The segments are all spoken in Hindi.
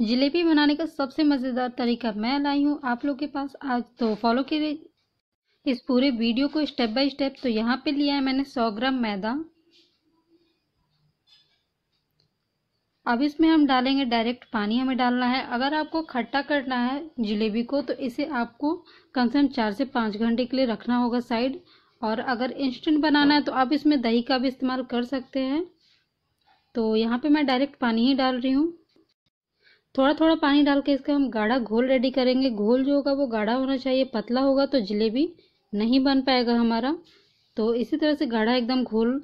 जलेबी बनाने का सबसे मज़ेदार तरीका मैं लाई हूँ आप लोग के पास आज तो फॉलो कीजिए इस पूरे वीडियो को स्टेप बाय स्टेप तो यहाँ पे लिया है मैंने 100 ग्राम मैदा अब इसमें हम डालेंगे डायरेक्ट पानी हमें डालना है अगर आपको खट्टा करना है जलेबी को तो इसे आपको कम से कम चार से पाँच घंटे के लिए रखना होगा साइड और अगर इंस्टेंट बनाना है तो आप इसमें दही का भी इस्तेमाल कर सकते हैं तो यहाँ पे मैं डायरेक्ट पानी ही डाल रही हूँ थोड़ा थोड़ा पानी डाल के इसका हम गाढ़ा घोल रेडी करेंगे घोल जो होगा वो गाढ़ा होना चाहिए पतला होगा तो जलेबी नहीं बन पाएगा हमारा तो इसी तरह से गाढ़ा एकदम घोल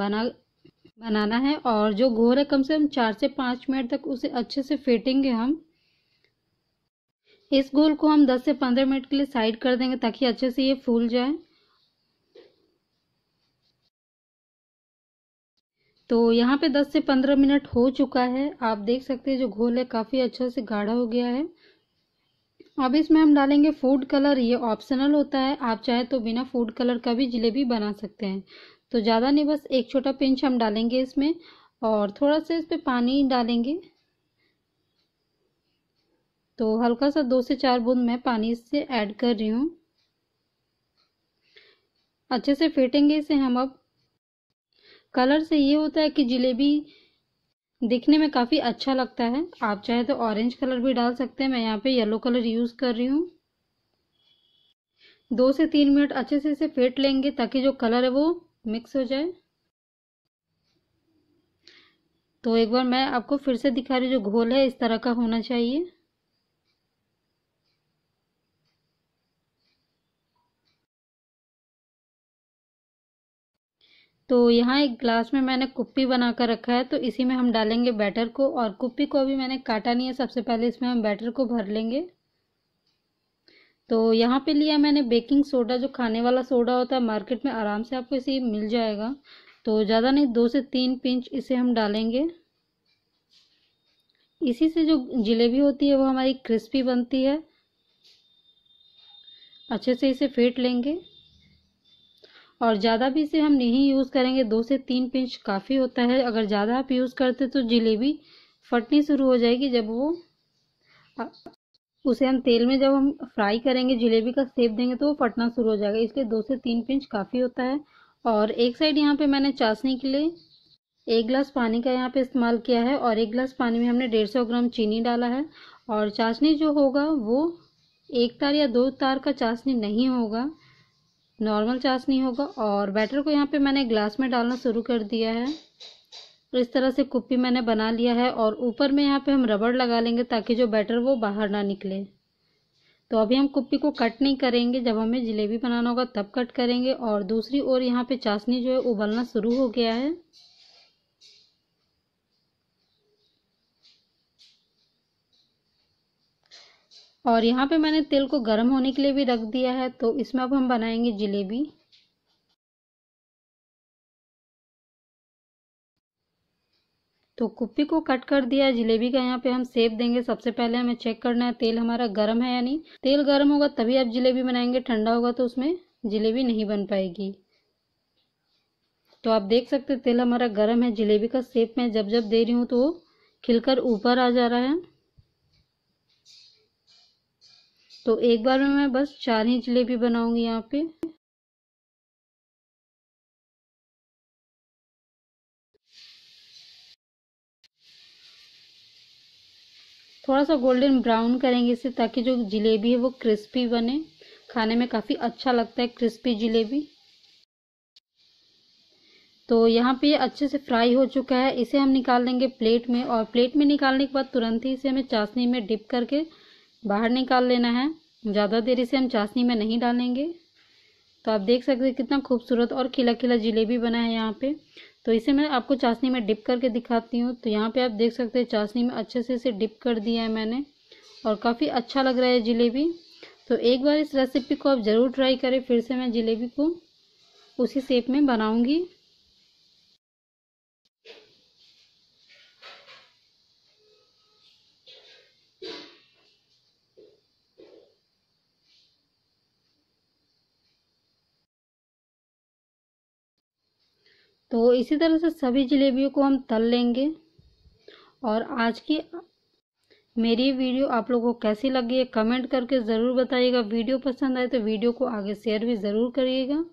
बना बनाना है और जो घोल है कम से कम चार से पाँच मिनट तक उसे अच्छे से फेटेंगे हम इस घोल को हम दस से पंद्रह मिनट के लिए साइड कर देंगे ताकि अच्छे से ये फूल जाए तो यहाँ पे 10 से 15 मिनट हो चुका है आप देख सकते हैं जो घोल है काफ़ी अच्छे से गाढ़ा हो गया है अब इसमें हम डालेंगे फूड कलर ये ऑप्शनल होता है आप चाहे तो बिना फूड कलर का भी जलेबी बना सकते हैं तो ज़्यादा नहीं बस एक छोटा पिंच हम डालेंगे इसमें और थोड़ा सा इस पर पानी डालेंगे तो हल्का सा दो से चार बूंद मैं पानी इससे ऐड कर रही हूँ अच्छे से फेटेंगे इसे हम अब कलर से ये होता है कि जलेबी दिखने में काफ़ी अच्छा लगता है आप चाहे तो ऑरेंज कलर भी डाल सकते हैं मैं यहाँ पे येलो कलर यूज़ कर रही हूँ दो से तीन मिनट अच्छे से इसे फेंट लेंगे ताकि जो कलर है वो मिक्स हो जाए तो एक बार मैं आपको फिर से दिखा रही हूँ जो घोल है इस तरह का होना चाहिए तो यहाँ एक ग्लास में मैंने कुप्पी बना कर रखा है तो इसी में हम डालेंगे बैटर को और कुप्पी को अभी मैंने काटा नहीं है सबसे पहले इसमें हम बैटर को भर लेंगे तो यहाँ पे लिया मैंने बेकिंग सोडा जो खाने वाला सोडा होता है मार्केट में आराम से आपको इसे मिल जाएगा तो ज़्यादा नहीं दो से तीन पिंच इसे हम डालेंगे इसी से जो जलेबी होती है वो हमारी क्रिस्पी बनती है अच्छे से इसे फेंट लेंगे और ज़्यादा भी इसे हम नहीं यूज़ करेंगे दो से तीन पिंच काफ़ी होता है अगर ज़्यादा आप यूज़ करते तो जलेबी फटनी शुरू हो जाएगी जब वो उसे हम तेल में जब हम फ्राई करेंगे जलेबी का सेप देंगे तो वो फटना शुरू हो जाएगा इसलिए दो से तीन पिंच काफ़ी होता है और एक साइड यहाँ पे मैंने चाशनी के लिए एक गिलास पानी का यहाँ पे इस्तेमाल किया है और एक गिलास पानी में हमने डेढ़ सौ ग्राम चीनी डाला है और चाशनी जो होगा वो एक तार या दो तार का चाशनी नहीं होगा नॉर्मल चाशनी होगा और बैटर को यहाँ पे मैंने ग्लास में डालना शुरू कर दिया है इस तरह से कुप्पी मैंने बना लिया है और ऊपर में यहाँ पे हम रबड़ लगा लेंगे ताकि जो बैटर वो बाहर ना निकले तो अभी हम कुप्पी को कट नहीं करेंगे जब हमें जलेबी बनाना होगा तब कट करेंगे और दूसरी ओर यहाँ पे चाशनी जो है उबलना शुरू हो गया है और यहाँ पे मैंने तेल को गर्म होने के लिए भी रख दिया है तो इसमें अब हम बनाएंगे जलेबी तो कुप्पी को कट कर दिया जलेबी का यहाँ पे हम सेप देंगे सबसे पहले हमें चेक करना है तेल हमारा गर्म है या नहीं तेल गर्म होगा तभी आप जलेबी बनाएंगे ठंडा होगा तो उसमें जलेबी नहीं बन पाएगी तो आप देख सकते तेल हमारा गर्म है जलेबी का सेप मैं जब जब दे रही हूँ तो खिलकर ऊपर आ जा रहा है तो एक बार में मैं बस चार ही जलेबी बनाऊंगी यहाँ पे थोड़ा सा गोल्डन ब्राउन करेंगे इसे ताकि जो जलेबी है वो क्रिस्पी बने खाने में काफ़ी अच्छा लगता है क्रिस्पी जलेबी तो यहाँ पे ये अच्छे से फ्राई हो चुका है इसे हम निकाल देंगे प्लेट में और प्लेट में निकालने के बाद तुरंत ही इसे हमें चाशनी में डिप करके बाहर निकाल लेना है ज़्यादा देरी से हम चाशनी में नहीं डालेंगे तो आप देख सकते हैं कितना खूबसूरत और खिला खिला जिलेबी बना है यहाँ पे तो इसे मैं आपको चाशनी में डिप करके दिखाती हूँ तो यहाँ पे आप देख सकते हैं चाशनी में अच्छे से इसे डिप कर दिया है मैंने और काफ़ी अच्छा लग रहा है जिलेबी तो एक बार इस रेसिपी को आप ज़रूर ट्राई करें फिर से मैं जिलेबी को उसी सेप में बनाऊँगी तो इसी तरह से सभी जलेबियों को हम तल लेंगे और आज की मेरी वीडियो आप लोगों को कैसी लगी है कमेंट करके ज़रूर बताइएगा वीडियो पसंद आए तो वीडियो को आगे शेयर भी ज़रूर करिएगा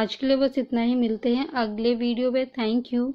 आज के लिए बस इतना ही मिलते हैं अगले वीडियो में थैंक यू